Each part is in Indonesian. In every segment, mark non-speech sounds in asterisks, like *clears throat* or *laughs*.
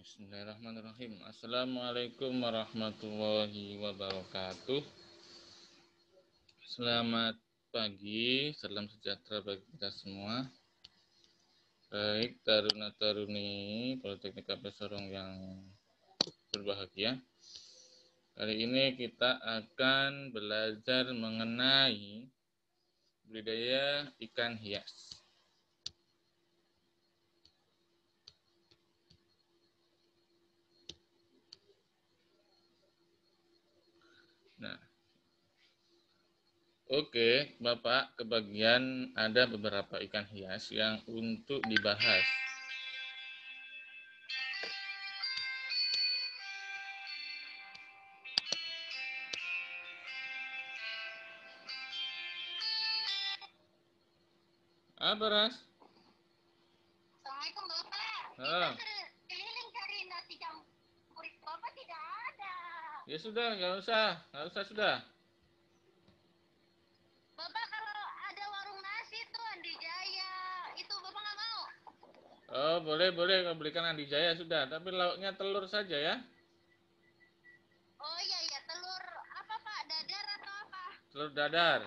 Bismillahirrahmanirrahim. Assalamualaikum warahmatullahi wabarakatuh. Selamat pagi, salam sejahtera bagi kita semua. Baik, Taruna Taruni Politeknik KP Sorong yang berbahagia. Kali ini kita akan belajar mengenai budidaya ikan hias. Oke, Bapak, kebagian ada beberapa ikan hias yang untuk dibahas. Apa, Ras? Assalamualaikum, Bapak. Ah. Kan keliling cari nasi campur Bapak tidak ada. Ya sudah, nggak usah. Nggak usah, sudah. Oh, boleh, boleh. Kalau belikan Andi Jaya sudah. Tapi lauknya telur saja ya. Oh iya, iya. Telur apa, Pak? Dadar atau apa? Telur dadar.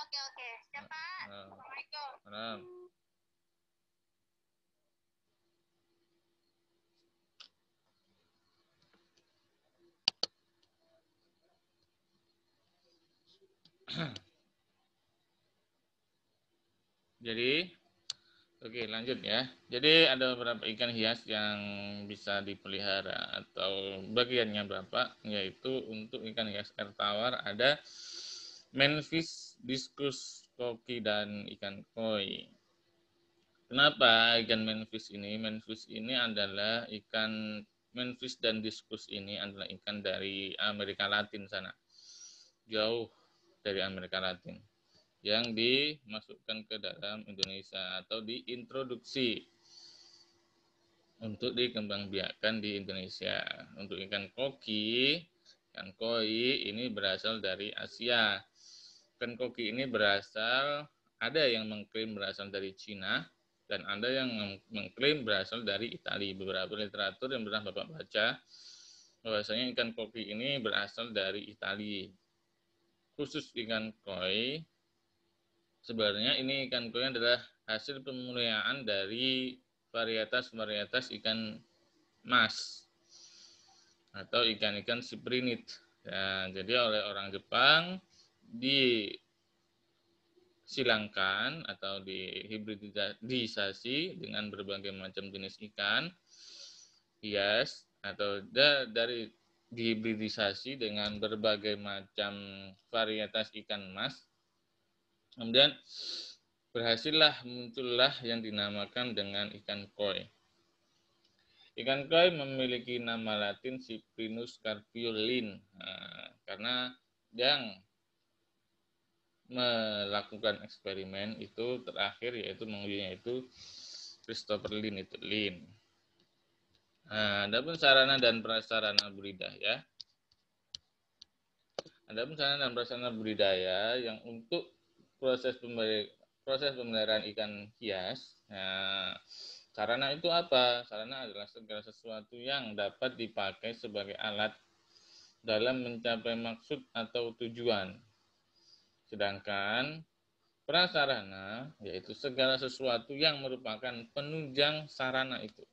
Oke, oke. Siap, Pak. Nah. Assalamualaikum. Nah. *clears throat* Jadi, Oke, lanjut ya. Jadi ada beberapa ikan hias yang bisa dipelihara atau bagiannya berapa? Yaitu untuk ikan hias air tawar ada menfis, diskus, koki, dan ikan koi. Kenapa ikan menfis ini? Menfis ini adalah ikan menfis dan diskus ini adalah ikan dari Amerika Latin sana. Jauh dari Amerika Latin yang dimasukkan ke dalam Indonesia atau diintroduksi untuk dikembangbiakan di Indonesia. Untuk ikan koki, ikan koi ini berasal dari Asia. Ikan koki ini berasal ada yang mengklaim berasal dari Cina dan ada yang mengklaim berasal dari Italia. Beberapa literatur yang pernah Bapak baca bahwasanya ikan koki ini berasal dari Italia. Khusus ikan koi sebenarnya ini ikan koi adalah hasil pemuliaan dari varietas-varietas ikan mas atau ikan-ikan siprinit. Ya, jadi oleh orang Jepang disilangkan atau dihibridisasi dengan berbagai macam jenis ikan hias atau da, dari dihibridisasi dengan berbagai macam varietas ikan mas Kemudian berhasillah muncullah yang dinamakan dengan ikan koi. Ikan koi memiliki nama latin Cyprinus carpiolin nah, karena yang melakukan eksperimen itu terakhir yaitu mengujinya itu Christopher Lin itu Lin. Nah, ada pun sarana dan prasarana budidaya. Ada pun sarana dan prasarana budidaya yang untuk proses pemeliharaan, proses pemeliharaan ikan hias. Nah, eh, sarana itu apa? Sarana adalah segala sesuatu yang dapat dipakai sebagai alat dalam mencapai maksud atau tujuan. Sedangkan prasarana yaitu segala sesuatu yang merupakan penunjang sarana itu.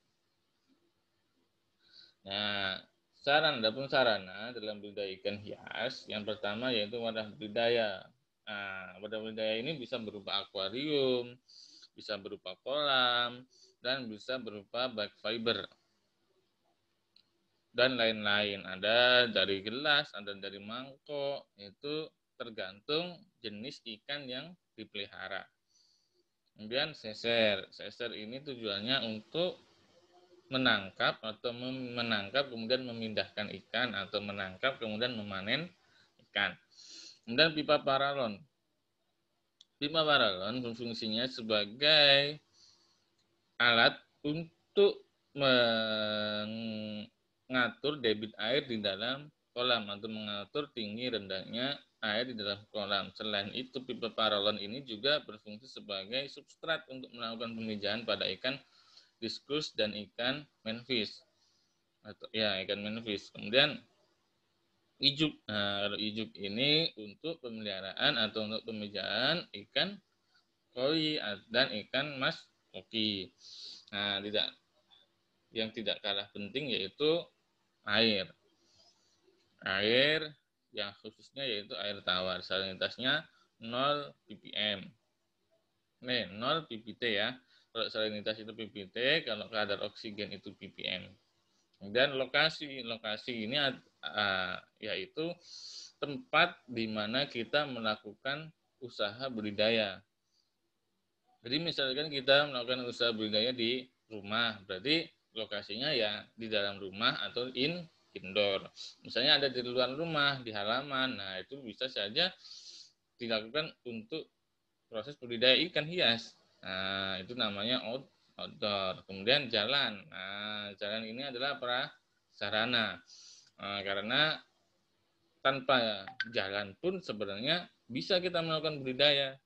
Nah, sarana pun sarana dalam budidaya ikan hias yang pertama yaitu wadah budidaya Nah, wadah budidaya ini bisa berupa akuarium, bisa berupa kolam, dan bisa berupa bag fiber. Dan lain-lain. Ada dari gelas, ada dari mangkok. Itu tergantung jenis ikan yang dipelihara. Kemudian seser. Seser ini tujuannya untuk menangkap atau menangkap kemudian memindahkan ikan atau menangkap kemudian memanen ikan. Dan pipa paralon. Pipa paralon fungsinya sebagai alat untuk mengatur debit air di dalam kolam atau mengatur tinggi rendahnya air di dalam kolam. Selain itu, pipa paralon ini juga berfungsi sebagai substrat untuk melakukan pemijahan pada ikan diskus dan ikan menfis Atau ya, ikan menfis. Kemudian ijuk. Nah, kalau ijuk ini untuk pemeliharaan atau untuk pemijaan ikan koi dan ikan mas koki. Nah, tidak yang tidak kalah penting yaitu air. Air yang khususnya yaitu air tawar. Salinitasnya 0 ppm. Nih, 0 ppt ya. Kalau salinitas itu ppt, kalau kadar oksigen itu ppm. Dan lokasi, lokasi ini uh, yaitu tempat di mana kita melakukan usaha budidaya. Jadi misalkan kita melakukan usaha budidaya di rumah, berarti lokasinya ya di dalam rumah atau in indoor. Misalnya ada di luar rumah, di halaman. Nah, itu bisa saja dilakukan untuk proses budidaya ikan hias. Nah, itu namanya outdoor. Kemudian jalan. Nah, jalan ini adalah prasarana. sarana Nah, karena tanpa jalan pun sebenarnya bisa kita melakukan budidaya.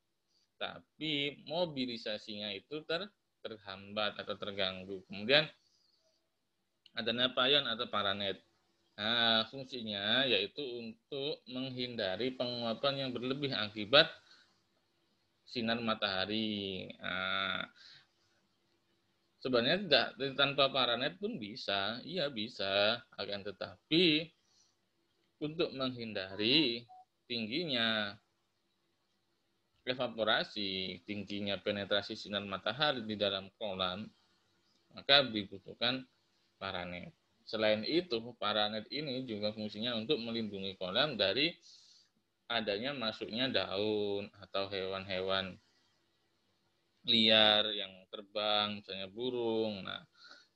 Tapi mobilisasinya itu ter, terhambat atau terganggu. Kemudian ada napayon atau paranet. Nah, fungsinya yaitu untuk menghindari penguapan yang berlebih akibat sinar matahari. Nah, sebenarnya tidak tanpa paranet pun bisa iya bisa akan tetapi untuk menghindari tingginya evaporasi tingginya penetrasi sinar matahari di dalam kolam maka dibutuhkan paranet selain itu paranet ini juga fungsinya untuk melindungi kolam dari adanya masuknya daun atau hewan-hewan liar yang terbang, misalnya burung. Nah,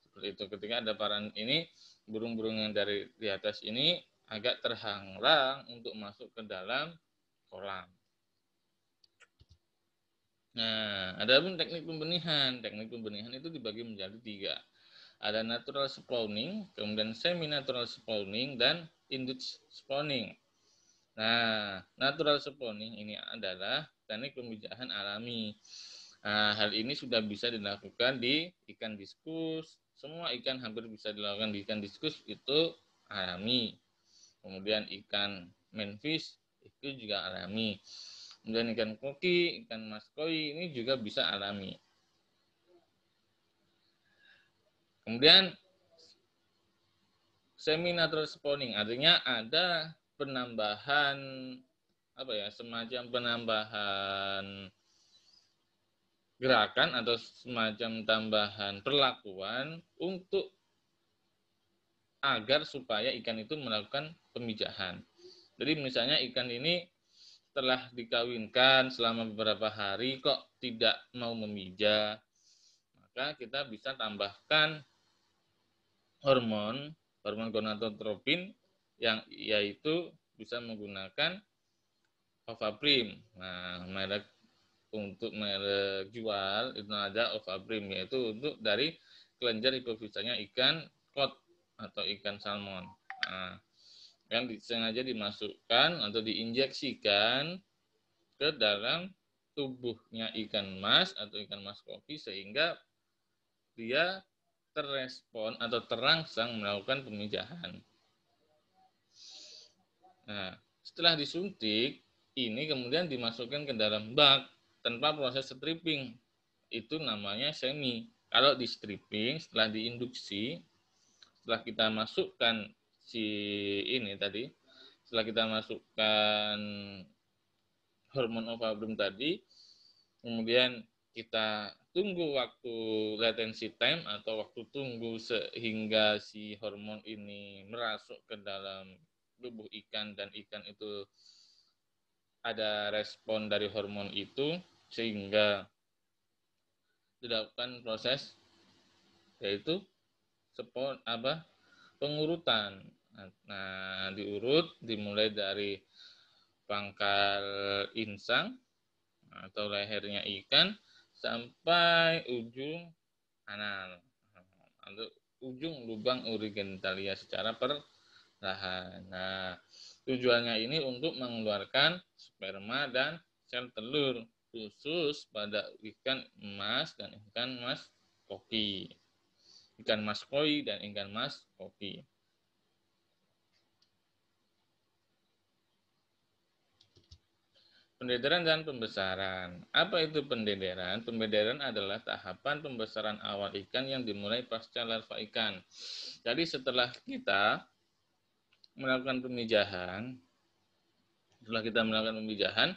seperti itu. Ketika ada paran ini, burung-burung yang dari di atas ini agak terhalang untuk masuk ke dalam kolam. Nah, ada pun teknik pembenihan. Teknik pembenihan itu dibagi menjadi tiga. Ada natural spawning, kemudian semi-natural spawning, dan induced spawning. Nah, natural spawning ini adalah teknik pemijahan alami. Nah, hal ini sudah bisa dilakukan di ikan diskus. Semua ikan hampir bisa dilakukan di ikan diskus itu alami. Kemudian ikan menfish itu juga alami. Kemudian ikan koki, ikan maskoi ini juga bisa alami. Kemudian natural spawning artinya ada penambahan apa ya semacam penambahan gerakan atau semacam tambahan perlakuan untuk agar supaya ikan itu melakukan pemijahan. Jadi misalnya ikan ini telah dikawinkan selama beberapa hari kok tidak mau memijah, maka kita bisa tambahkan hormon hormon gonadotropin yang yaitu bisa menggunakan Ovaprim. Nah, merek untuk menjual itu ada of abrim yaitu untuk dari kelenjar hipofisanya ikan cod atau ikan salmon. Nah, yang disengaja dimasukkan atau diinjeksikan ke dalam tubuhnya ikan mas atau ikan mas kopi sehingga dia terrespon atau terangsang melakukan pemijahan. Nah, setelah disuntik, ini kemudian dimasukkan ke dalam bak tanpa proses stripping. Itu namanya semi. Kalau di stripping setelah diinduksi, setelah kita masukkan si ini tadi, setelah kita masukkan hormon ovarium tadi, kemudian kita tunggu waktu latency time atau waktu tunggu sehingga si hormon ini merasuk ke dalam tubuh ikan dan ikan itu ada respon dari hormon itu sehingga dilakukan proses yaitu sepon apa pengurutan nah diurut dimulai dari pangkal insang atau lehernya ikan sampai ujung anal atau ujung lubang urigenitalia secara perlahan. Nah, tujuannya ini untuk mengeluarkan sperma dan sel telur khusus pada ikan emas dan ikan emas koki. Ikan emas koi dan ikan emas koki. Pendederan dan pembesaran. Apa itu pendederan? Pendederan adalah tahapan pembesaran awal ikan yang dimulai pasca larva ikan. Jadi setelah kita melakukan pemijahan, setelah kita melakukan pemijahan,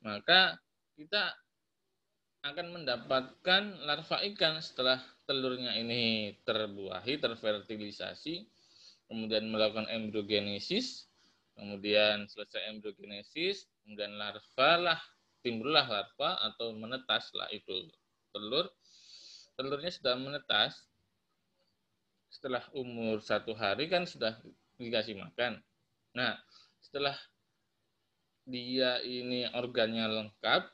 maka kita akan mendapatkan larva ikan setelah telurnya ini terbuahi, terfertilisasi, kemudian melakukan embryogenesis, kemudian selesai embryogenesis, kemudian larva lah, timbullah larva atau menetas lah itu telur. Telurnya sudah menetas, setelah umur satu hari kan sudah dikasih makan. Nah, setelah dia ini organnya lengkap,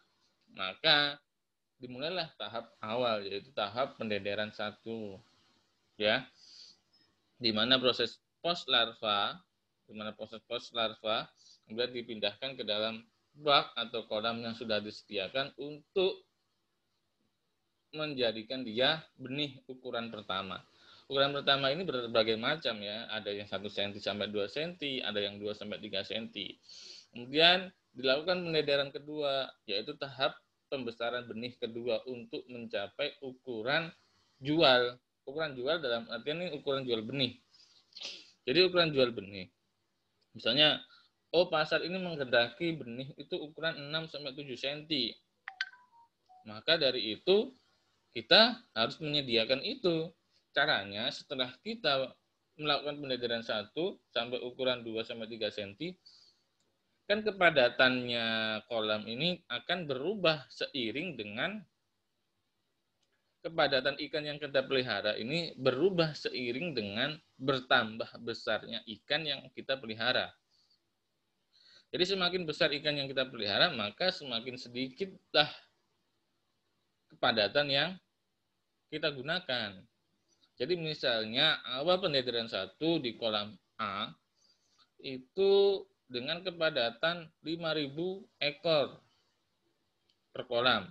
maka dimulailah tahap awal yaitu tahap pendederan satu ya di mana proses post larva di mana proses post larva kemudian dipindahkan ke dalam bak atau kolam yang sudah disediakan untuk menjadikan dia benih ukuran pertama. Ukuran pertama ini berbagai macam ya, ada yang 1 cm sampai 2 cm, ada yang 2 sampai 3 cm. Kemudian dilakukan pendederan kedua, yaitu tahap pembesaran benih kedua untuk mencapai ukuran jual. Ukuran jual dalam artian ini ukuran jual benih. Jadi ukuran jual benih. Misalnya, oh pasar ini menghendaki benih itu ukuran 6 sampai 7 cm. Maka dari itu kita harus menyediakan itu. Caranya setelah kita melakukan pendadaran satu sampai ukuran 2 sampai 3 cm, kan kepadatannya kolam ini akan berubah seiring dengan kepadatan ikan yang kita pelihara ini berubah seiring dengan bertambah besarnya ikan yang kita pelihara. Jadi semakin besar ikan yang kita pelihara, maka semakin sedikitlah kepadatan yang kita gunakan. Jadi misalnya awal pendederan satu di kolam A itu dengan kepadatan 5000 ekor per kolam.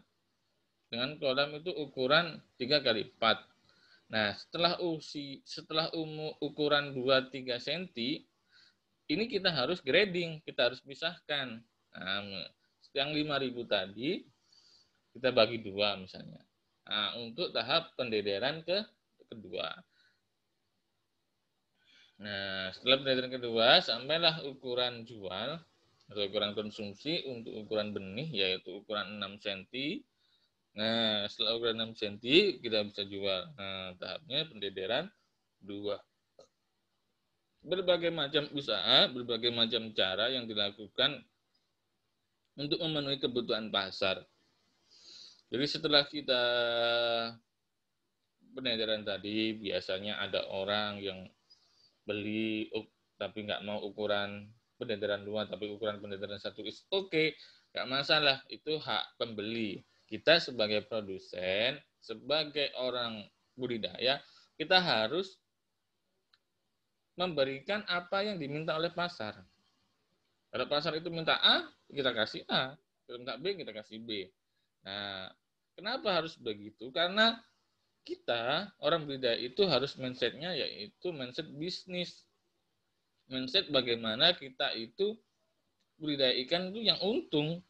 Dengan kolam itu ukuran 3 kali 4. Nah, setelah usi setelah umu, ukuran 2 3 cm ini kita harus grading, kita harus pisahkan. Nah, yang 5000 tadi kita bagi dua misalnya. Nah, untuk tahap pendederan ke kedua. Nah, setelah penelitian kedua, sampailah ukuran jual atau ukuran konsumsi untuk ukuran benih, yaitu ukuran 6 cm. Nah, setelah ukuran 6 cm, kita bisa jual. Nah, tahapnya pendederan 2. Berbagai macam usaha, berbagai macam cara yang dilakukan untuk memenuhi kebutuhan pasar. Jadi setelah kita penelitian tadi, biasanya ada orang yang beli tapi nggak mau ukuran pendendaran dua tapi ukuran pendendaran satu is oke okay, nggak masalah itu hak pembeli kita sebagai produsen sebagai orang budidaya kita harus memberikan apa yang diminta oleh pasar kalau pasar itu minta A kita kasih A kalau minta B kita kasih B nah kenapa harus begitu karena kita orang budidaya itu harus mindsetnya yaitu mindset bisnis mindset bagaimana kita itu budidaya ikan itu yang untung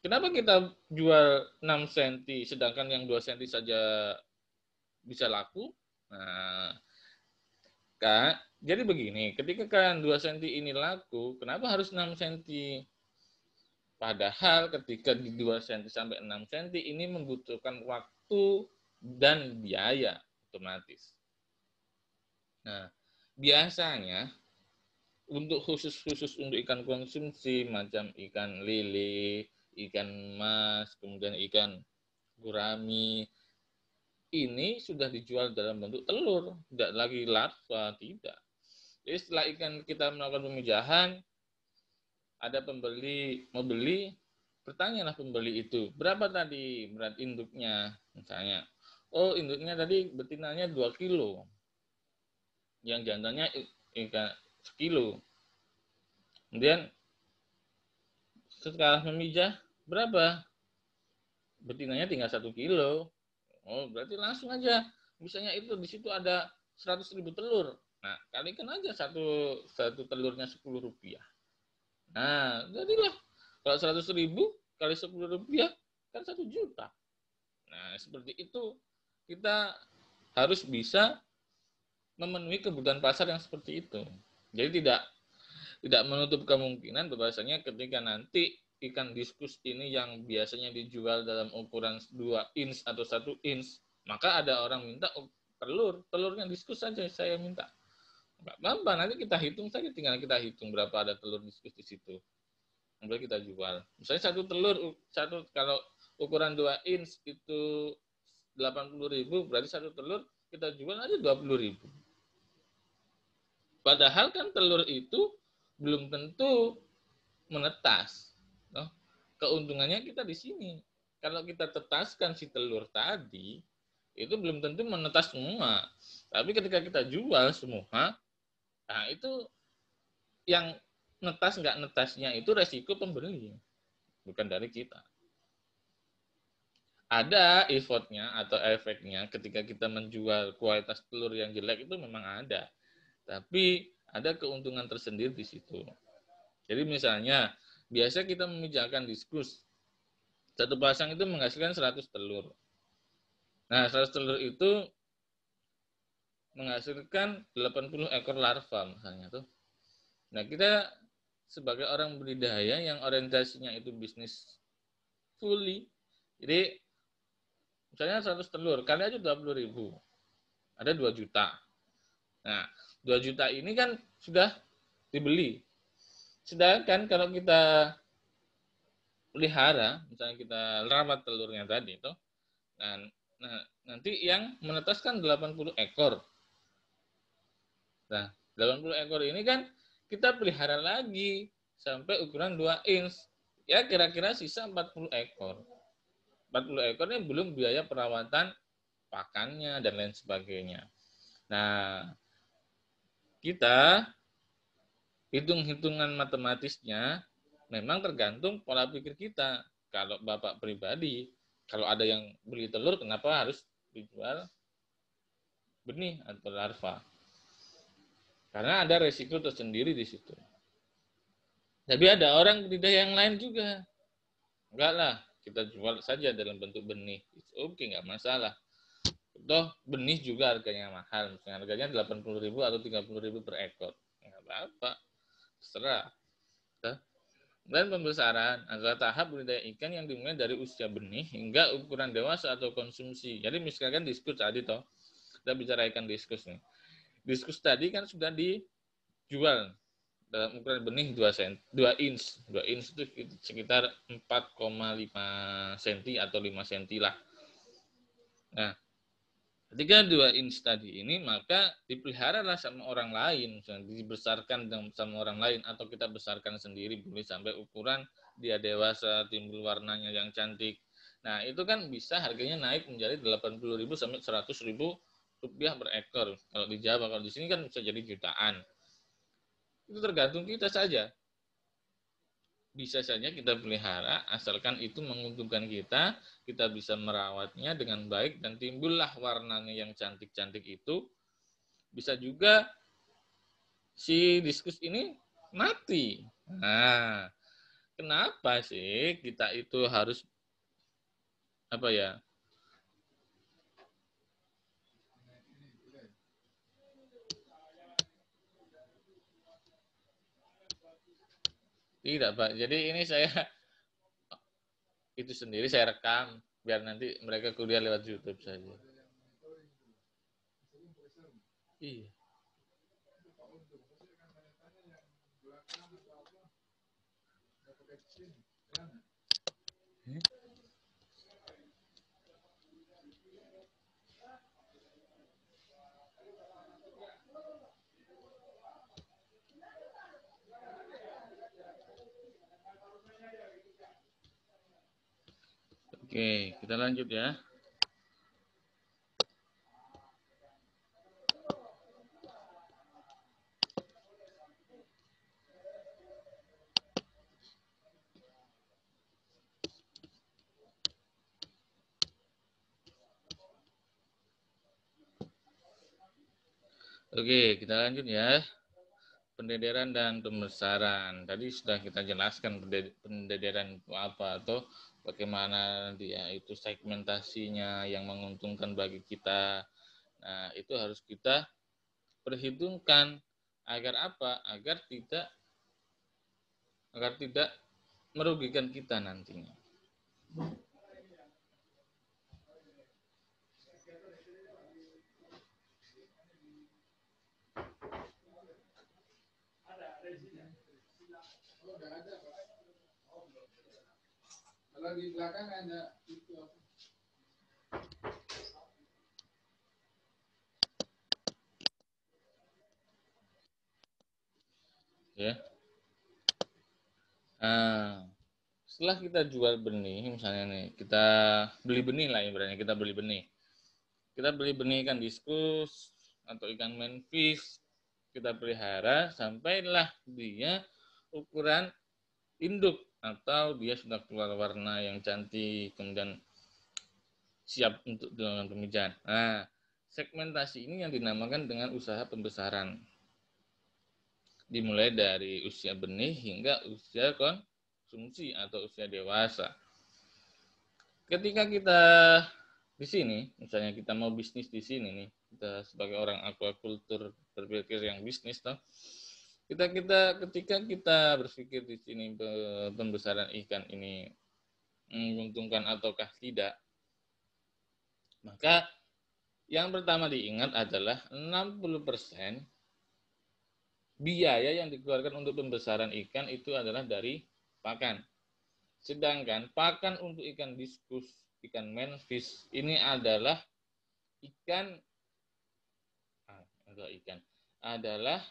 kenapa kita jual 6 cm sedangkan yang 2 cm saja bisa laku nah kak jadi begini ketika kan 2 cm ini laku kenapa harus 6 cm Padahal ketika di 2 cm sampai 6 cm ini membutuhkan waktu dan biaya otomatis. Nah, biasanya untuk khusus-khusus untuk ikan konsumsi macam ikan lele, ikan mas, kemudian ikan gurami, ini sudah dijual dalam bentuk telur, tidak lagi larva, tidak. Jadi setelah ikan kita melakukan pemijahan, ada pembeli mau beli, lah pembeli itu, berapa tadi berat induknya misalnya. Oh, induknya tadi betinanya 2 kilo. Yang jantannya ikan sekilo. Kemudian setelah memijah, berapa? Betinanya tinggal satu kilo. Oh, berarti langsung aja. Misalnya itu di situ ada 100 ribu telur. Nah, kalikan aja satu, satu telurnya 10 rupiah Nah, jadilah. Kalau 100 ribu kali 10 rupiah, kan 1 juta. Nah, seperti itu kita harus bisa memenuhi kebutuhan pasar yang seperti itu. Jadi tidak tidak menutup kemungkinan bahwasanya ketika nanti ikan diskus ini yang biasanya dijual dalam ukuran 2 inch atau 1 inch, maka ada orang minta oh, telur, telurnya diskus saja saya minta. Bambang, nanti kita hitung saja, tinggal kita hitung berapa ada telur diskus di situ. Kemudian kita jual. Misalnya satu telur, satu kalau ukuran 2 inch itu 80 ribu, berarti satu telur kita jual aja 20 ribu. Padahal kan telur itu belum tentu menetas. No? Keuntungannya kita di sini. Kalau kita tetaskan si telur tadi, itu belum tentu menetas semua. Tapi ketika kita jual semua, Nah, itu yang netas nggak netasnya itu resiko pembeli, bukan dari kita. Ada effortnya atau efeknya ketika kita menjual kualitas telur yang jelek itu memang ada. Tapi ada keuntungan tersendiri di situ. Jadi misalnya, biasa kita memijakan diskus. Satu pasang itu menghasilkan 100 telur. Nah, 100 telur itu menghasilkan 80 ekor larva misalnya tuh. Nah, kita sebagai orang budidaya yang orientasinya itu bisnis fully. Jadi misalnya 100 telur kali aja 20 ribu. Ada 2 juta. Nah, 2 juta ini kan sudah dibeli. Sedangkan kalau kita pelihara, misalnya kita rawat telurnya tadi itu, dan nah, nanti yang menetaskan 80 ekor Nah, 80 ekor ini kan kita pelihara lagi sampai ukuran 2 inch. Ya, kira-kira sisa 40 ekor. 40 ekor ini belum biaya perawatan pakannya dan lain sebagainya. Nah, kita hitung-hitungan matematisnya memang tergantung pola pikir kita. Kalau Bapak pribadi, kalau ada yang beli telur, kenapa harus dijual benih atau larva? Karena ada resiko tersendiri di situ. Tapi ada orang tidak yang lain juga. Enggak lah, kita jual saja dalam bentuk benih. Oke, okay, enggak masalah. Toh benih juga harganya mahal. Misalnya harganya 80 ribu atau 30 ribu per ekor. Enggak apa-apa. Terserah. Dan pembesaran adalah tahap budidaya ikan yang dimulai dari usia benih hingga ukuran dewasa atau konsumsi. Jadi misalkan diskus tadi toh, kita bicara ikan diskus nih diskus tadi kan sudah dijual dalam ukuran benih 2 cm, 2 inch. 2 inch itu sekitar 4,5 cm atau 5 cm lah. Nah, ketika 2 inch tadi ini maka dipelihara lah sama orang lain, misalnya dibesarkan sama orang lain atau kita besarkan sendiri boleh sampai ukuran dia dewasa, timbul warnanya yang cantik. Nah, itu kan bisa harganya naik menjadi 80.000 sampai 100.000 rupiah per ekor. Kalau di Jawa, kalau di sini kan bisa jadi jutaan. Itu tergantung kita saja. Bisa saja kita pelihara, asalkan itu menguntungkan kita, kita bisa merawatnya dengan baik, dan timbullah warnanya yang cantik-cantik itu. Bisa juga si diskus ini mati. Nah, kenapa sih kita itu harus apa ya Tidak, Pak. Jadi ini saya *laughs* itu sendiri saya rekam biar nanti mereka kuliah lewat YouTube saja. Iya. Hmm? Oke, kita lanjut ya. Oke, kita lanjut ya pendederan dan pembesaran. Tadi sudah kita jelaskan pendederan apa atau bagaimana dia ya, itu segmentasinya yang menguntungkan bagi kita. Nah, itu harus kita perhitungkan agar apa? Agar tidak agar tidak merugikan kita nantinya. Kalau di belakang ada itu apa? Ya. Nah, setelah kita jual benih, misalnya nih, kita beli benih lah ibaratnya, kita beli benih. Kita beli benih ikan diskus atau ikan manfish, kita pelihara sampailah dia ukuran induk atau dia sudah keluar warna yang cantik kemudian siap untuk dengan pemijat. Nah, segmentasi ini yang dinamakan dengan usaha pembesaran. Dimulai dari usia benih hingga usia konsumsi atau usia dewasa. Ketika kita di sini, misalnya kita mau bisnis di sini nih, kita sebagai orang aquaculture berpikir yang bisnis toh, kita kita ketika kita berpikir di sini pembesaran ikan ini menguntungkan ataukah tidak maka yang pertama diingat adalah 60% biaya yang dikeluarkan untuk pembesaran ikan itu adalah dari pakan. Sedangkan pakan untuk ikan diskus, ikan menfis ini adalah ikan ah, enggak ikan adalah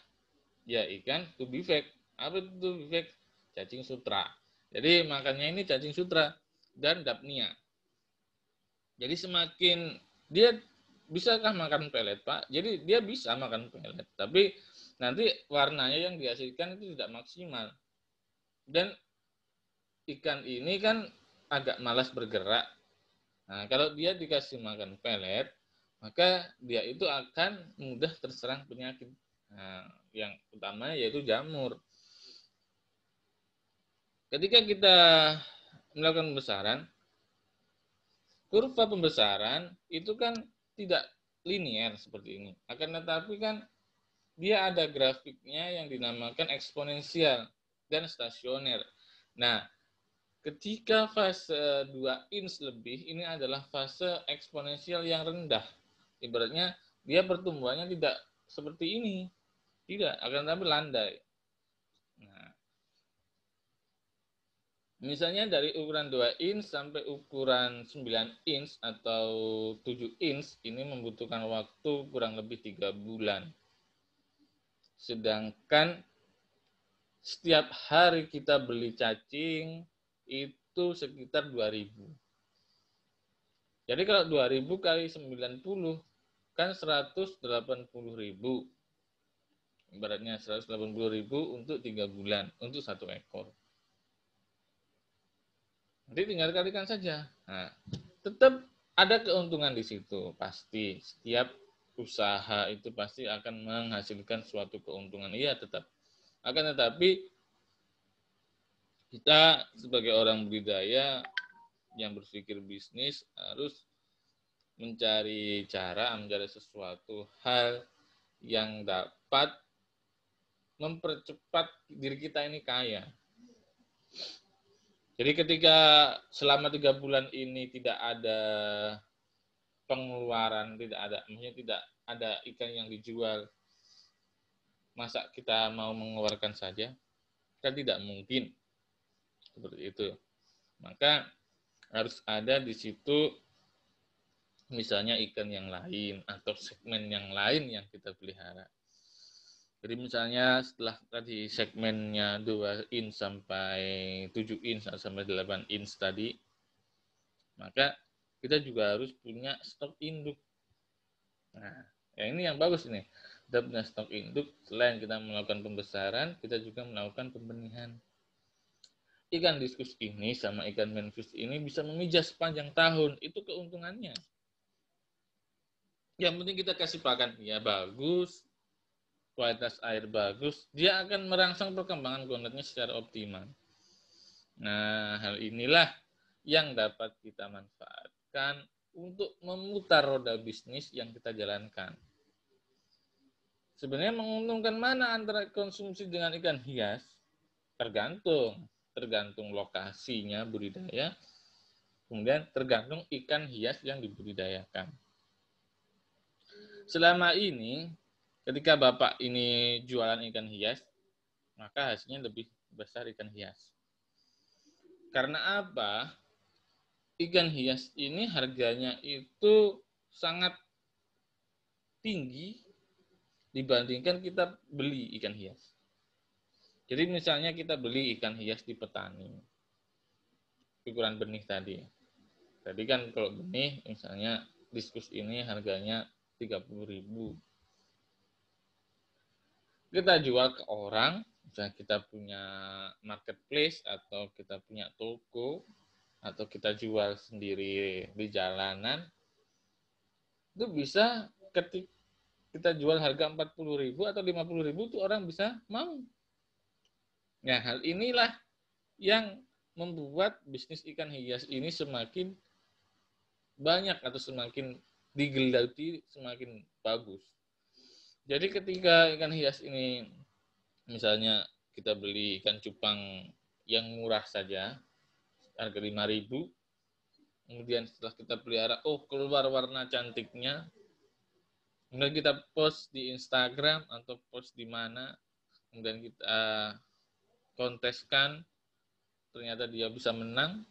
ya ikan tubifex Apa itu tubifex Cacing sutra. Jadi makannya ini cacing sutra dan dapnia. Jadi semakin dia bisakah makan pelet, Pak? Jadi dia bisa makan pelet, tapi nanti warnanya yang dihasilkan itu tidak maksimal. Dan ikan ini kan agak malas bergerak. Nah, kalau dia dikasih makan pelet, maka dia itu akan mudah terserang penyakit. Nah, yang utama yaitu jamur. Ketika kita melakukan pembesaran, kurva pembesaran itu kan tidak linier seperti ini. Akan tetapi kan dia ada grafiknya yang dinamakan eksponensial dan stasioner. Nah, ketika fase 2 inch lebih, ini adalah fase eksponensial yang rendah. Ibaratnya dia pertumbuhannya tidak seperti ini. Tidak, akan tetapi landai. Nah. Misalnya dari ukuran 2 inch sampai ukuran 9 inch atau 7 inch ini membutuhkan waktu kurang lebih 3 bulan. Sedangkan setiap hari kita beli cacing itu sekitar 2000. Jadi kalau 2000 kali 90 kan 180 ribu ibaratnya 180 ribu untuk tiga bulan untuk satu ekor. Nanti tinggal kalikan saja. Nah, tetap ada keuntungan di situ pasti. Setiap usaha itu pasti akan menghasilkan suatu keuntungan. Iya tetap. Akan tetapi kita sebagai orang budidaya yang berpikir bisnis harus mencari cara mencari sesuatu hal yang dapat mempercepat diri kita ini kaya. Jadi ketika selama tiga bulan ini tidak ada pengeluaran, tidak ada, maksudnya tidak ada ikan yang dijual, masa kita mau mengeluarkan saja? Kan tidak mungkin. Seperti itu. Maka harus ada di situ misalnya ikan yang lain atau segmen yang lain yang kita pelihara. Jadi misalnya setelah tadi segmennya 2 in sampai 7 in sampai 8 in tadi, maka kita juga harus punya stok induk. Nah, yang ini yang bagus ini. Kita punya stok induk, selain kita melakukan pembesaran, kita juga melakukan pembenihan. Ikan diskus ini sama ikan manfish ini bisa memijah sepanjang tahun. Itu keuntungannya. Yang penting kita kasih pakan. Ya bagus, kualitas air bagus, dia akan merangsang perkembangan gonadnya secara optimal. Nah, hal inilah yang dapat kita manfaatkan untuk memutar roda bisnis yang kita jalankan. Sebenarnya menguntungkan mana antara konsumsi dengan ikan hias? Tergantung. Tergantung lokasinya budidaya, kemudian tergantung ikan hias yang dibudidayakan. Selama ini Ketika Bapak ini jualan ikan hias, maka hasilnya lebih besar ikan hias. Karena apa? Ikan hias ini harganya itu sangat tinggi dibandingkan kita beli ikan hias. Jadi misalnya kita beli ikan hias di petani, ukuran benih tadi. Tadi kan kalau benih misalnya diskus ini harganya 30 ribu, kita jual ke orang, misalnya kita punya marketplace atau kita punya toko atau kita jual sendiri di jalanan, itu bisa ketik kita jual harga puluh ribu atau puluh ribu tuh orang bisa mau. Nah, hal inilah yang membuat bisnis ikan hias ini semakin banyak atau semakin digeluti semakin bagus. Jadi ketika ikan hias ini misalnya kita beli ikan cupang yang murah saja harga 5000 kemudian setelah kita pelihara oh keluar warna cantiknya kemudian kita post di Instagram atau post di mana kemudian kita konteskan ternyata dia bisa menang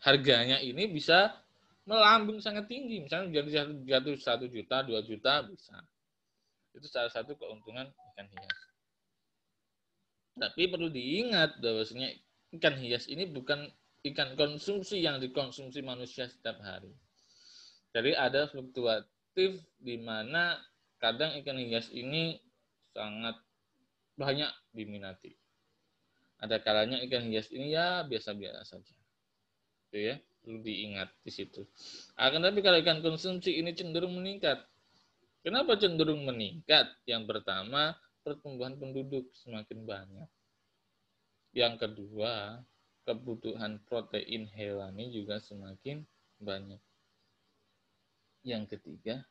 harganya ini bisa melambung sangat tinggi misalnya jadi satu juta dua juta bisa itu salah satu keuntungan ikan hias. Tapi perlu diingat bahwasanya ikan hias ini bukan ikan konsumsi yang dikonsumsi manusia setiap hari. Jadi ada fluktuatif di mana kadang ikan hias ini sangat banyak diminati. Ada kalanya ikan hias ini ya biasa-biasa saja. Itu ya, perlu diingat di situ. Akan tapi kalau ikan konsumsi ini cenderung meningkat Kenapa cenderung meningkat? Yang pertama, pertumbuhan penduduk semakin banyak. Yang kedua, kebutuhan protein hewani juga semakin banyak. Yang ketiga,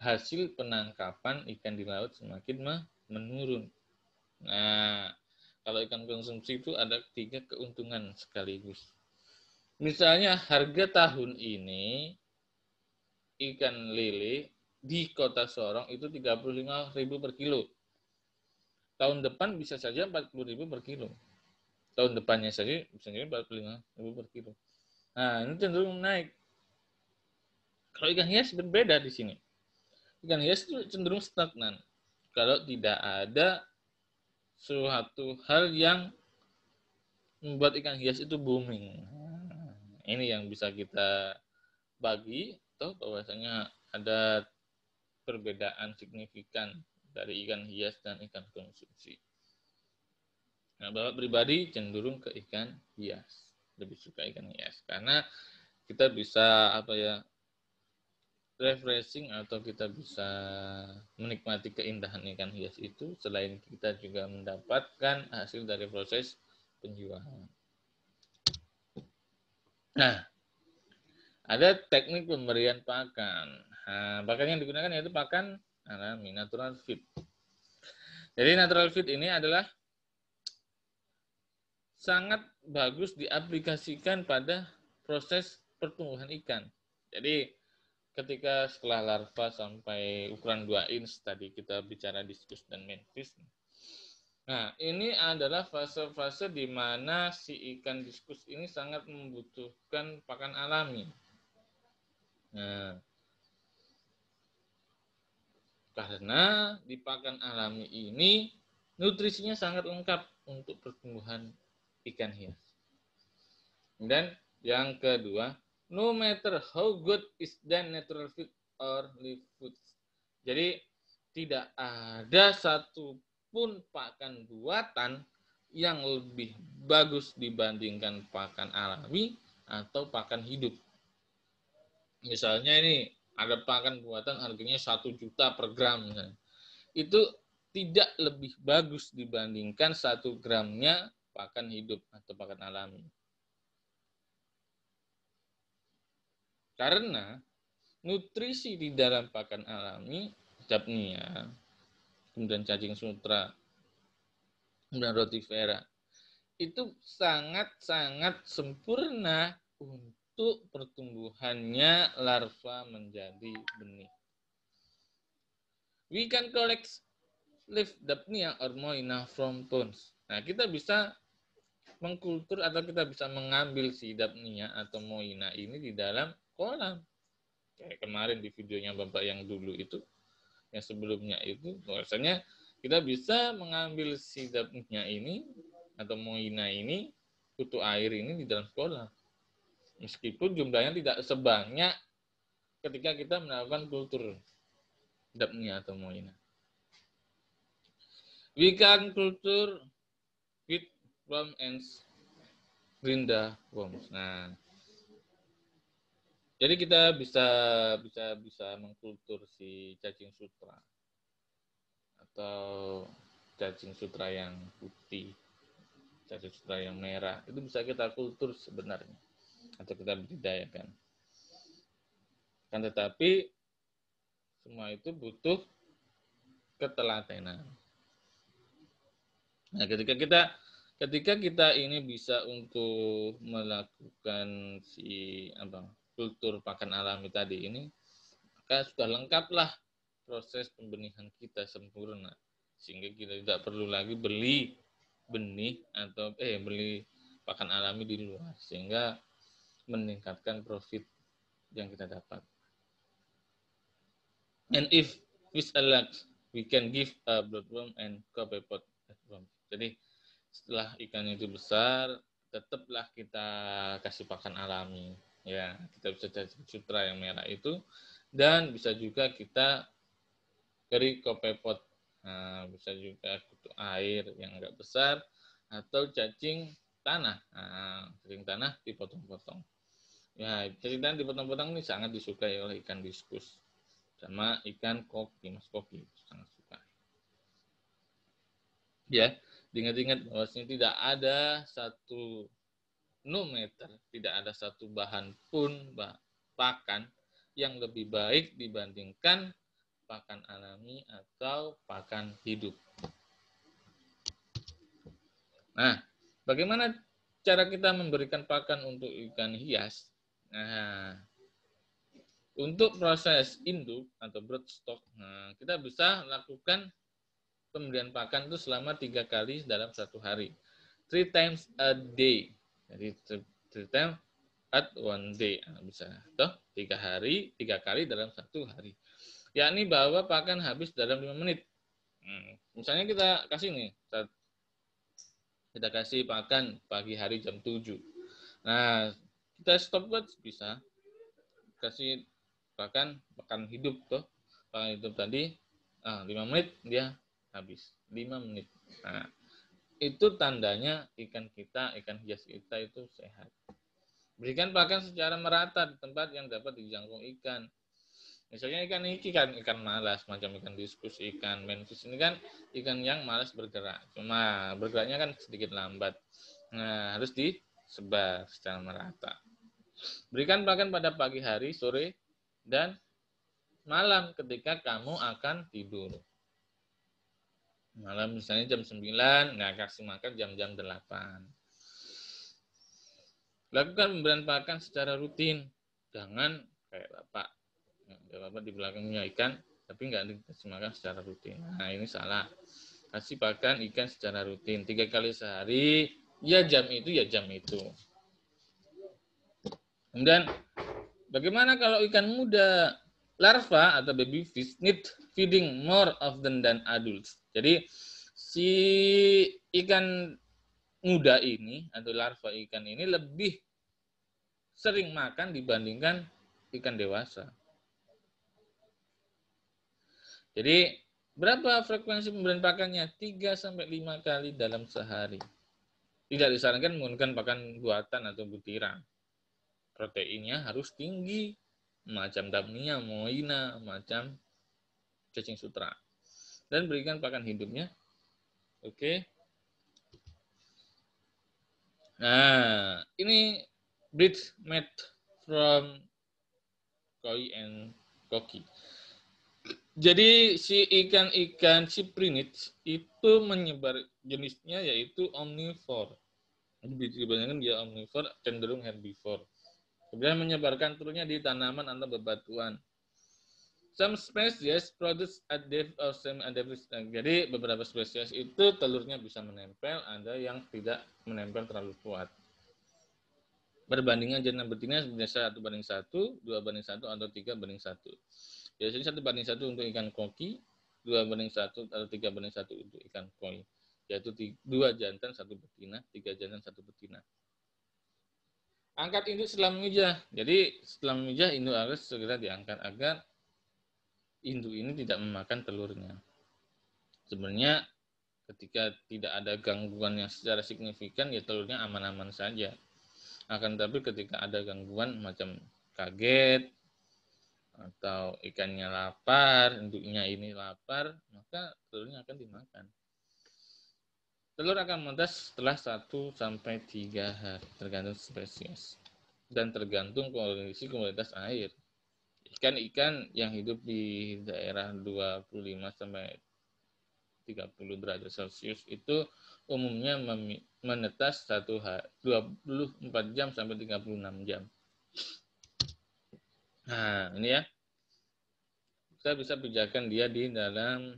hasil penangkapan ikan di laut semakin menurun. Nah, kalau ikan konsumsi itu ada tiga keuntungan sekaligus. Misalnya harga tahun ini ikan lele di kota Sorong itu 35.000 per kilo. Tahun depan bisa saja 40.000 per kilo. Tahun depannya saja bisa jadi 45.000 per kilo. Nah, ini cenderung naik. Kalau ikan hias berbeda di sini. Ikan hias itu cenderung stagnan. Kalau tidak ada suatu hal yang membuat ikan hias itu booming. Nah, ini yang bisa kita bagi contoh bahwasanya ada perbedaan signifikan dari ikan hias dan ikan konsumsi. Nah, Bapak pribadi cenderung ke ikan hias, lebih suka ikan hias karena kita bisa apa ya refreshing atau kita bisa menikmati keindahan ikan hias itu selain kita juga mendapatkan hasil dari proses penjualan. Nah, ada teknik pemberian pakan. Nah, pakan yang digunakan yaitu pakan alami, natural feed. Jadi natural feed ini adalah sangat bagus diaplikasikan pada proses pertumbuhan ikan. Jadi ketika setelah larva sampai ukuran 2 inch tadi kita bicara diskus dan mentis. Nah, ini adalah fase-fase di mana si ikan diskus ini sangat membutuhkan pakan alami. Nah, karena di pakan alami ini nutrisinya sangat lengkap untuk pertumbuhan ikan hias. Dan yang kedua, no matter how good is the natural food or live food. Jadi tidak ada satupun pakan buatan yang lebih bagus dibandingkan pakan alami atau pakan hidup misalnya ini ada pakan buatan harganya satu juta per gram itu tidak lebih bagus dibandingkan satu gramnya pakan hidup atau pakan alami. Karena nutrisi di dalam pakan alami, capnia, kemudian cacing sutra, kemudian roti vera itu sangat-sangat sempurna untuk waktu pertumbuhannya larva menjadi benih. We can collect leaf dapnia or molina from tones. Nah, kita bisa mengkultur atau kita bisa mengambil si dapnia ya, atau moina ini di dalam kolam. Kayak kemarin di videonya Bapak yang dulu itu, yang sebelumnya itu, bahwasanya kita bisa mengambil si dapnia ya ini atau moina ini, kutu air ini di dalam kolam. Meskipun jumlahnya tidak sebanyak ketika kita melakukan kultur dabnya atau moina, We can kultur with from and Rinda Worms. Nah, jadi kita bisa bisa bisa mengkultur si cacing sutra atau cacing sutra yang putih, cacing sutra yang merah itu bisa kita kultur sebenarnya atau kita budidayakan. Kan tetapi semua itu butuh ketelatenan. Nah, ketika kita ketika kita ini bisa untuk melakukan si apa kultur pakan alami tadi ini, maka sudah lengkaplah proses pembenihan kita sempurna sehingga kita tidak perlu lagi beli benih atau eh beli pakan alami di luar sehingga meningkatkan profit yang kita dapat. And if with a luck, we can give a bloodworm and copper pot Jadi setelah ikannya itu besar, tetaplah kita kasih pakan alami. Ya, kita bisa cari sutra yang merah itu dan bisa juga kita beri copper pot. Nah, bisa juga kutu air yang agak besar atau cacing tanah nah, kering tanah dipotong-potong ya kering tanah dipotong-potong ini sangat disukai oleh ikan diskus sama ikan koki mas koki sangat suka ya diingat-ingat bahwasanya tidak ada satu nometer tidak ada satu bahan pun pakan yang lebih baik dibandingkan pakan alami atau pakan hidup. Nah, Bagaimana cara kita memberikan pakan untuk ikan hias? Nah, untuk proses induk atau broodstock, nah, kita bisa lakukan pemberian pakan itu selama tiga kali dalam satu hari. Three times a day. Jadi three, times at one day. Nah, bisa. Tuh, tiga hari, tiga kali dalam satu hari. Yakni bahwa pakan habis dalam lima menit. Hmm. Misalnya kita kasih nih, kita kasih makan pagi hari jam 7. Nah, kita stop buat bisa kasih makan makan hidup tuh makan hidup tadi ah, 5 menit dia habis 5 menit nah, itu tandanya ikan kita ikan hias kita itu sehat berikan pakan secara merata di tempat yang dapat dijangkau ikan Misalnya ikan ini kan ikan malas, macam ikan diskus, ikan menfis ini kan ikan yang malas bergerak. Cuma bergeraknya kan sedikit lambat. Nah, harus disebar secara merata. Berikan pakan pada pagi hari, sore, dan malam ketika kamu akan tidur. Malam misalnya jam 9, nggak kasih makan jam-jam 8. Lakukan pemberian pakan secara rutin. Jangan kayak bapak apa di belakangnya ikan tapi nggak dikasih makan secara rutin. Nah ini salah. Kasih pakan ikan secara rutin tiga kali sehari. Ya jam itu ya jam itu. Kemudian bagaimana kalau ikan muda larva atau baby fish need feeding more often than adults. Jadi si ikan muda ini atau larva ikan ini lebih sering makan dibandingkan ikan dewasa. Jadi berapa frekuensi pemberian pakannya? 3 sampai 5 kali dalam sehari. Tidak disarankan menggunakan pakan buatan atau butiran. Proteinnya harus tinggi, macam damnia, moina, macam cacing sutra. Dan berikan pakan hidupnya. Oke. Nah, ini breed made from koi and koki. Jadi si ikan-ikan si prinits itu menyebar jenisnya yaitu omnivore. Kebanyakan dia omnivor, cenderung herbivor. Kemudian menyebarkan turunnya di tanaman atau bebatuan. Some species produce a div or same Jadi beberapa spesies itu telurnya bisa menempel, ada yang tidak menempel terlalu kuat. Perbandingan jantan betina biasa satu banding satu, dua banding satu, atau tiga banding satu. Biasanya satu banding satu untuk ikan koki, dua banding satu atau tiga banding satu untuk ikan koi, yaitu dua jantan satu betina, tiga jantan satu betina. Angkat induk setelah memijah. Jadi setelah memijah induk harus segera diangkat agar induk ini tidak memakan telurnya. Sebenarnya ketika tidak ada gangguan yang secara signifikan ya telurnya aman-aman saja. Akan tetapi ketika ada gangguan macam kaget, atau ikannya lapar, induknya ini lapar, maka telurnya akan dimakan. Telur akan menetas setelah 1 sampai 3 hari, tergantung spesies dan tergantung kondisi kualitas air. Ikan-ikan yang hidup di daerah 25 sampai 30 derajat Celcius itu umumnya menetas 1 hari, 24 jam sampai 36 jam. Nah, ini ya. kita bisa pijakan dia di dalam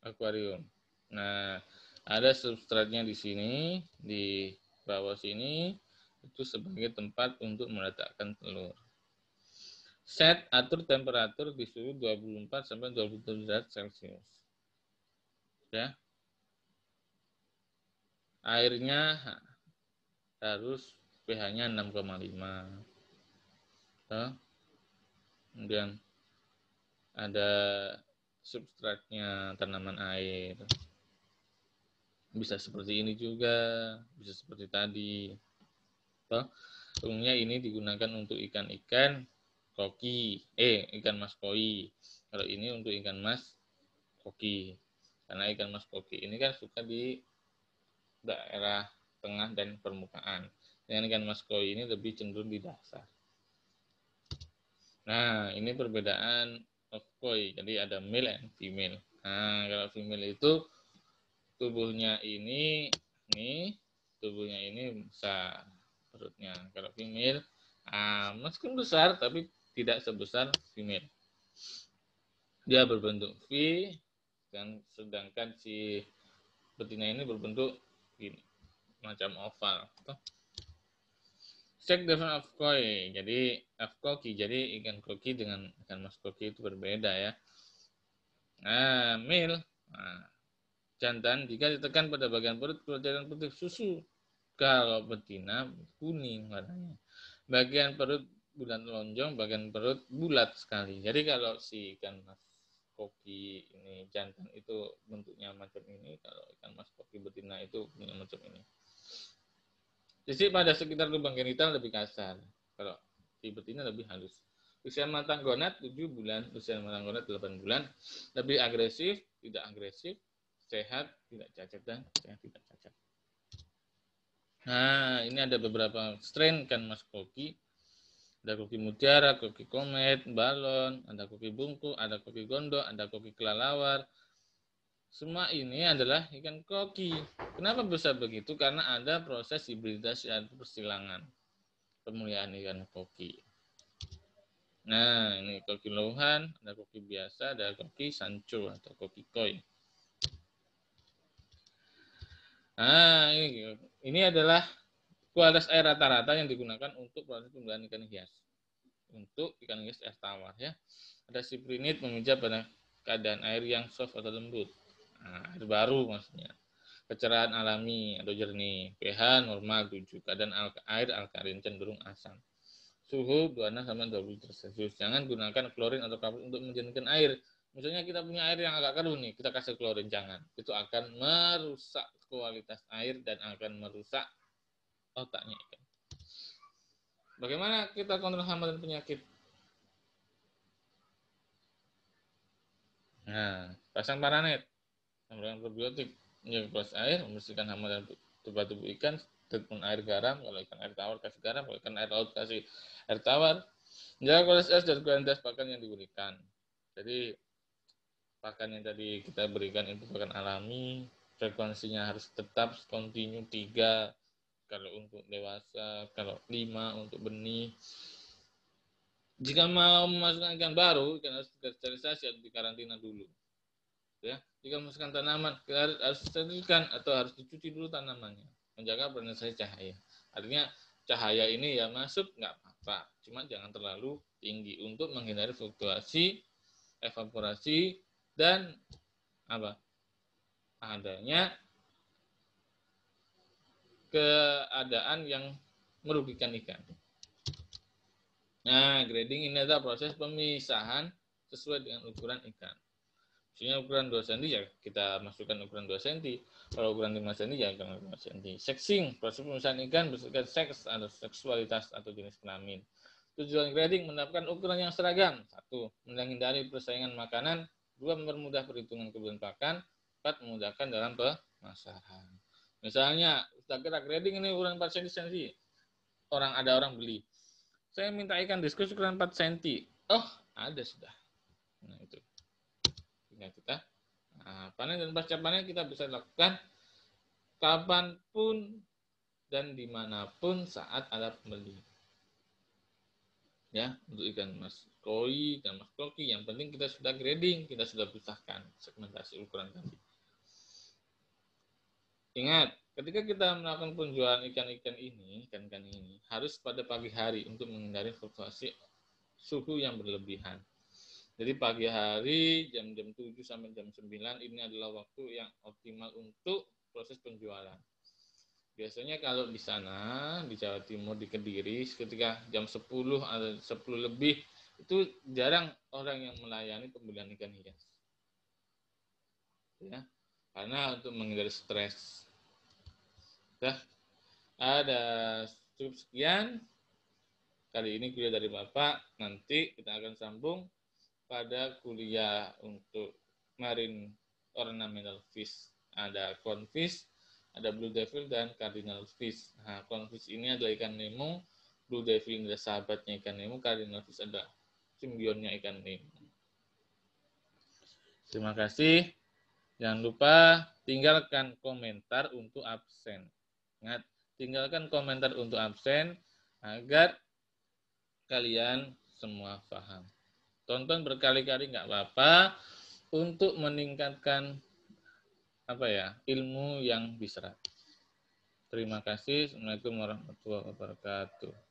akuarium. Nah, ada substratnya di sini, di bawah sini, itu sebagai tempat untuk meletakkan telur. Set atur temperatur di suhu 24 sampai 27 derajat Celcius. Ya. Airnya harus pH-nya 6,5. Nah, kemudian ada substratnya tanaman air bisa seperti ini juga bisa seperti tadi Toh, umumnya ini digunakan untuk ikan-ikan koki eh ikan mas koi kalau ini untuk ikan mas koki karena ikan mas koki ini kan suka di daerah tengah dan permukaan dengan ikan mas koi ini lebih cenderung di dasar Nah, ini perbedaan koi. Jadi ada male and female. Nah, kalau female itu tubuhnya ini nih, tubuhnya ini besar perutnya. Kalau female ah, meskipun besar tapi tidak sebesar female. Dia berbentuk V dan sedangkan si betina ini berbentuk gini, macam oval. Tuh. Check different of koi. Jadi of koki. Jadi ikan koki dengan ikan mas koki itu berbeda ya. Nah, mil. Nah, jantan jika ditekan pada bagian perut keluar jalan putih susu. Kalau betina kuning warnanya. Bagian perut bulat lonjong, bagian perut bulat sekali. Jadi kalau si ikan mas koki ini jantan itu bentuknya macam ini, kalau ikan mas koki betina itu bentuknya macam ini. Sisi pada sekitar lubang genital lebih kasar. Kalau di betina lebih halus. Usia matang gonad 7 bulan, usia matang gonad 8 bulan. Lebih agresif, tidak agresif, sehat, tidak cacat, dan sehat tidak cacat. Nah, ini ada beberapa strain kan Mas Koki. Ada koki mutiara, koki komet, balon, ada koki bungku, ada koki gondok, ada koki kelalawar, semua ini adalah ikan koki. Kenapa bisa begitu? Karena ada proses hibridasi atau persilangan pemuliaan ikan koki. Nah, ini koki lohan, ada koki biasa, ada koki sancho atau koki koi. Nah, ini, ini adalah kualitas air rata-rata yang digunakan untuk proses pemulihan ikan hias. Untuk ikan hias air tawar ya. Ada siprinit memijat pada keadaan air yang soft atau lembut. Nah, itu baru maksudnya. Kecerahan alami atau jernih, pH normal 7, keadaan al air alkalin cenderung asam. Suhu 26 sama 20 derajat Celcius. Jangan gunakan klorin atau kapur untuk menjernihkan air. Misalnya kita punya air yang agak keruh nih, kita kasih klorin jangan. Itu akan merusak kualitas air dan akan merusak otaknya ikan. Bagaimana kita kontrol hama dan penyakit? Nah, pasang paranet. Campuran probiotik menjaga kualitas air, membersihkan hama dan tubuh tubuh ikan, treatment air garam, kalau ikan air tawar kasih garam, kalau ikan air laut kasih air tawar. Menjaga ya, kualitas dan kualitas pakan yang diberikan. Jadi pakan yang tadi kita berikan itu pakan alami, frekuensinya harus tetap kontinu 3 kalau untuk dewasa, kalau 5 untuk benih. Jika mau memasukkan ikan baru, ikan harus sterilisasi atau dikarantina dulu ya jika memasukkan tanaman harus disterilkan atau harus dicuci dulu tanamannya menjaga bernasai cahaya artinya cahaya ini ya masuk nggak apa-apa cuma jangan terlalu tinggi untuk menghindari fluktuasi evaporasi dan apa adanya keadaan yang merugikan ikan. Nah, grading ini adalah proses pemisahan sesuai dengan ukuran ikan. Misalnya ukuran 2 cm ya kita masukkan ukuran 2 cm. Kalau ukuran 5 cm ya jangan 5 cm. Sexing, proses pemisahan ikan berdasarkan seks atau seksualitas atau jenis kelamin. Tujuan grading mendapatkan ukuran yang seragam. Satu, menghindari persaingan makanan. Dua, mempermudah perhitungan kebutuhan pakan. Empat, memudahkan dalam pemasaran. Misalnya, kita kira grading ini ukuran 4 cm. Orang ada orang beli. Saya minta ikan diskus ukuran 4 cm. Oh, ada sudah. Nah, itu tinggal kita ah, panen dan pasca panen kita bisa lakukan kapanpun dan dimanapun saat ada pembeli. Ya, untuk ikan mas koi dan mas koki, yang penting kita sudah grading, kita sudah pisahkan segmentasi ukuran tadi. Ingat, ketika kita melakukan penjualan ikan-ikan ini, ikan-ikan ini harus pada pagi hari untuk menghindari fluktuasi suhu yang berlebihan. Jadi pagi hari jam-jam 7 sampai jam 9 ini adalah waktu yang optimal untuk proses penjualan. Biasanya kalau di sana, di Jawa Timur, di Kediri, ketika jam 10 atau 10 lebih, itu jarang orang yang melayani pembelian ikan hias. Ya, karena untuk menghindari stres. Dah, ada cukup sekian. Kali ini kuliah dari Bapak, nanti kita akan sambung pada kuliah untuk marine ornamental fish. Ada cornfish, ada blue devil, dan cardinal fish. Nah, cornfish ini adalah ikan Nemo, blue devil adalah sahabatnya ikan Nemo, cardinal fish adalah simbionnya ikan Nemo. Terima kasih. Jangan lupa tinggalkan komentar untuk absen. Ingat, tinggalkan komentar untuk absen agar kalian semua paham. Tonton berkali-kali nggak apa-apa untuk meningkatkan apa ya ilmu yang diserap. Terima kasih. Assalamualaikum warahmatullahi wabarakatuh.